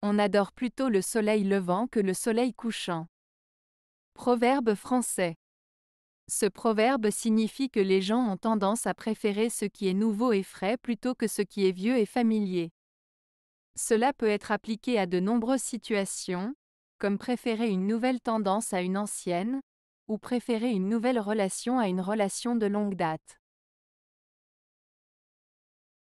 On adore plutôt le soleil levant que le soleil couchant. Proverbe français. Ce proverbe signifie que les gens ont tendance à préférer ce qui est nouveau et frais plutôt que ce qui est vieux et familier. Cela peut être appliqué à de nombreuses situations, comme préférer une nouvelle tendance à une ancienne, ou préférer une nouvelle relation à une relation de longue date.